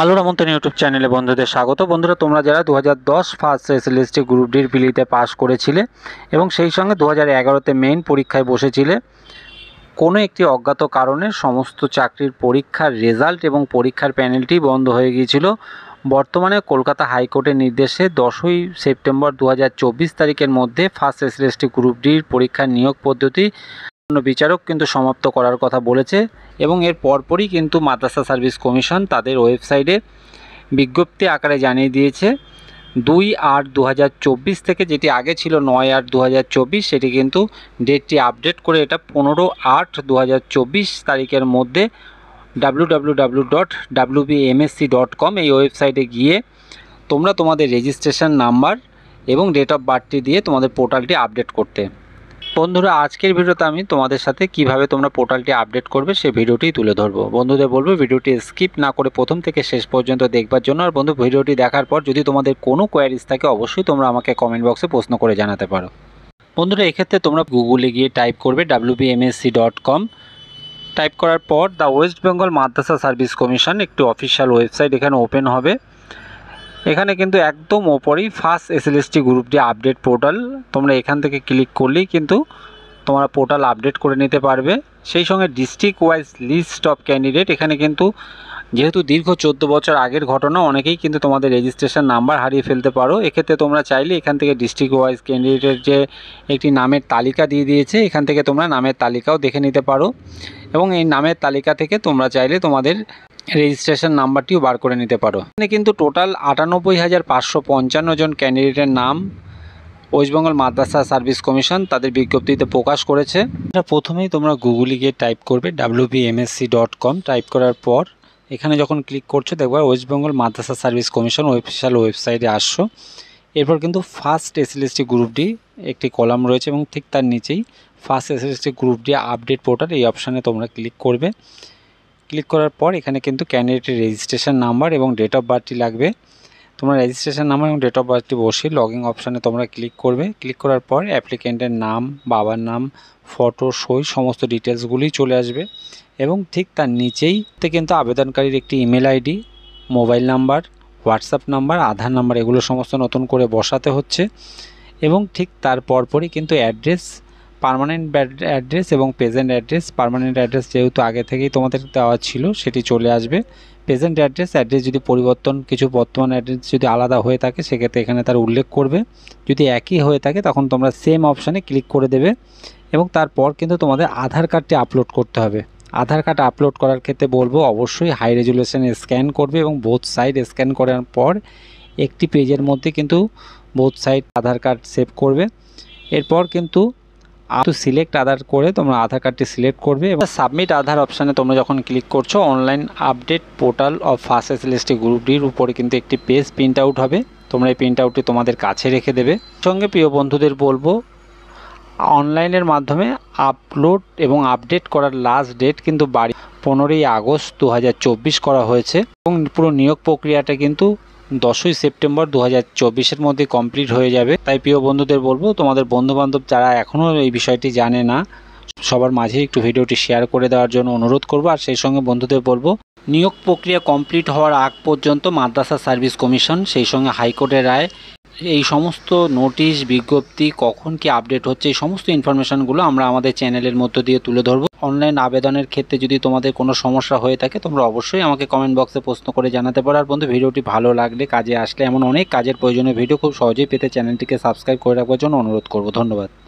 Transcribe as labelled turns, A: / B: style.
A: আলোর মন্ত্রণ ইউটিউব চ্যানেলে বন্ধুদের স্বাগত বন্ধুরা তোমরা যারা দু হাজার দশ ফার্স্ট এসএলএসটি গ্রুপ ডির পিলিতে পাস করেছিলে এবং সেই সঙ্গে দু হাজার এগারোতে মেইন পরীক্ষায় বসেছিলে কোনো একটি অজ্ঞাত কারণে সমস্ত চাকরির পরীক্ষার রেজাল্ট এবং পরীক্ষার প্যানেলটি বন্ধ হয়ে গিয়েছিল বর্তমানে কলকাতা হাইকোর্টের নির্দেশে দশই সেপ্টেম্বর দু তারিখের মধ্যে ফার্স্ট এসএলএসটি গ্রুপ ডির পরীক্ষার নিয়োগ পদ্ধতি বিচারক কিন্তু সমাপ্ত করার কথা বলেছে এবং এর পরপরই কিন্তু মাদ্রাসা সার্ভিস কমিশন তাদের ওয়েবসাইটে বিজ্ঞপ্তি আকারে জানিয়ে দিয়েছে দুই আট দু থেকে যেটি আগে ছিল নয় আট দু সেটি কিন্তু ডেটটি আপডেট করে এটা পনেরো আট দু তারিখের মধ্যে ডাব্লু এই ওয়েবসাইটে গিয়ে তোমরা তোমাদের রেজিস্ট্রেশন নাম্বার এবং ডেট অফ বার্থটি দিয়ে তোমাদের পোর্টালটি আপডেট করতে বন্ধুরা আজকের ভিডিওতে আমি তোমাদের সাথে কিভাবে তোমরা পোর্টালটি আপডেট করবে সে ভিডিওটি তুলে ধরবো বন্ধুদের বলবো ভিডিওটি স্কিপ না করে প্রথম থেকে শেষ পর্যন্ত দেখবার জন্য আর বন্ধু ভিডিওটি দেখার পর যদি তোমাদের কোনো কোয়ারিজ থাকে অবশ্যই তোমরা আমাকে কমেন্ট বক্সে প্রশ্ন করে জানাতে পারো বন্ধুরা এক্ষেত্রে তোমরা গুগলে গিয়ে টাইপ করবে ডাব্লিউবিএমএসসি ডট কম টাইপ করার পর the West Bengal Madrasah service commission একটি অফিসিয়াল ওয়েবসাইট এখানে ওপেন হবে এখানে কিন্তু একদম ওপরেই ফার্স্ট এসএলএসটি যে আপডেট পোর্টাল তোমরা এখান থেকে ক্লিক করলেই কিন্তু তোমরা পোর্টাল আপডেট করে নিতে পারবে সেই সঙ্গে district wise list of candidate এখানে কিন্তু যেহেতু দীর্ঘ চোদ্দ বছর আগের ঘটনা অনেকেই কিন্তু তোমাদের রেজিস্ট্রেশন নাম্বার হারিয়ে ফেলতে পারো এক্ষেত্রে তোমরা চাইলে এখান থেকে ডিস্ট্রিক্ট ওয়াইজ ক্যান্ডিডেটের যে একটি নামের তালিকা দিয়ে দিয়েছে এখান থেকে তোমরা নামের তালিকাও দেখে নিতে পারো এবং এই নামের তালিকা থেকে তোমরা চাইলে তোমাদের রেজিস্ট্রেশন নাম্বারটিও বার করে নিতে পারো এখানে কিন্তু টোটাল আটানব্বই হাজার পাঁচশো পঞ্চান্ন জন ক্যান্ডিডেটের নাম ওয়েস্টবেঙ্গল মাদ্রাসা সার্ভিস কমিশন তাদের বিজ্ঞপ্তিতে প্রকাশ করেছে এটা প্রথমেই তোমরা গুগলে গিয়ে টাইপ করবে ডাব্লিউবিএমএসসি ডট কম টাইপ করার পর এখানে যখন ক্লিক করছো দেখবো West Bengal Madrasah service commission official ওয়েবসাইটে আসছো এরপর কিন্তু ফার্স্ট এসএলএসটি গ্রুপ ডি একটি কলাম রয়েছে এবং ঠিক তার নিচেই first SLST group D update portal এই অপশানে তোমরা ক্লিক করবে ক্লিক করার পর এখানে কিন্তু ক্যান্ডিডেটের রেজিস্ট্রেশন নাম্বার এবং ডেট অফ বার্থটি লাগবে তোমরা রেজিস্ট্রেশন নাম্বার এবং ডেট অফ বার্থটি বসে লগিং অপশানে তোমরা ক্লিক করবে ক্লিক করার পর অ্যাপ্লিকেন্টের নাম বাবার নাম ফটো সই সমস্ত ডিটেলসগুলি চলে আসবে এবং ঠিক তার নিচেই কিন্তু আবেদনকারীর একটি email ID mobile number WhatsApp number Aadhaar number এগুলো সমস্ত নতুন করে বসাতে হচ্ছে এবং ঠিক তার পরপরই কিন্তু অ্যাড্রেস পারমানেন্ট অ্যাড্রেস এবং প্রেজেন্ট অ্যাড্রেস পারমানেন্ট অ্যাড্রেস যেহেতু আগে থেকেই তোমাদের দেওয়া ছিল সেটি চলে আসবে প্রেজেন্ট অ্যাড্রেস অ্যাড্রেস যদি পরিবর্তন কিছু বর্তমান অ্যাড্রেস যদি আলাদা হয়ে থাকে সেক্ষেত্রে এখানে তার উল্লেখ করবে যদি একই হয়ে থাকে তখন তোমরা সেম অপশানে ক্লিক করে দেবে এবং তারপর কিন্তু তোমাদের আধার কার্ডটি আপলোড করতে হবে আধার কার্ড আপলোড করার ক্ষেত্রে বলবো অবশ্যই হাই রেজুলেশনে স্ক্যান করবে এবং বোথ সাইড স্ক্যান করার পর একটি পেজের মধ্যে কিন্তু both side Aadhaar card save করবে এরপর কিন্তু টু সিলেক্ট আধার করে তোমরা আধার কার্ডটি সিলেক্ট করবে এবং সাবমিট আধার অপশানে তোমরা যখন ক্লিক করছো online update portal of first SLST গ্রুপটির উপরে কিন্তু একটি পেজ প্রিন্ট আউট হবে তোমরা এই প্রিন্ট আউটটি তোমাদের কাছে রেখে দেবে সঙ্গে প্রিয় বন্ধুদের বলবো অনলাইনের মাধ্যমে আপলোড এবং আপডেট করার লাস্ট ডেট কিন্তু বাড়ি পনেরোই আগস্ট দু করা হয়েছে এবং পুরো নিয়োগ প্রক্রিয়াটা কিন্তু দশই সেপ্টেম্বর দু হাজার মধ্যে কমপ্লিট হয়ে যাবে তাই প্রিয় বন্ধুদের বলবো তোমাদের বন্ধুবান্ধব যারা এখনও এই বিষয়টি জানে না সবার মাঝে একটু ভিডিওটি শেয়ার করে দেওয়ার জন্য অনুরোধ করবো আর সেই সঙ্গে বন্ধুদের বলবো নিয়োগ প্রক্রিয়া কমপ্লিট হওয়ার আগ পর্যন্ত মাদ্রাসা সার্ভিস কমিশন সেই সঙ্গে হাইকোর্টের রায় এই সমস্ত নোটিশ বিজ্ঞপ্তি কখন কি আপডেট হচ্ছে এই সমস্ত ইনফরমেশানগুলো আমরা আমাদের চ্যানেলের মধ্য দিয়ে তুলে ধরবো অনলাইন আবেদনের ক্ষেত্রে যদি তোমাদের কোনো সমস্যা হয়ে থাকে তোমরা অবশ্যই আমাকে কমেন্ট বক্সে প্রশ্ন করে জানাতে পারো আর বন্ধু ভিডিওটি ভালো লাগলে কাজে আসলে এমন অনেক কাজের প্রয়োজনীয় ভিডিও খুব সহজেই পেতে চ্যানেলটিকে সাবস্ক্রাইব করে রাখার জন্য অনুরোধ করবো ধন্যবাদ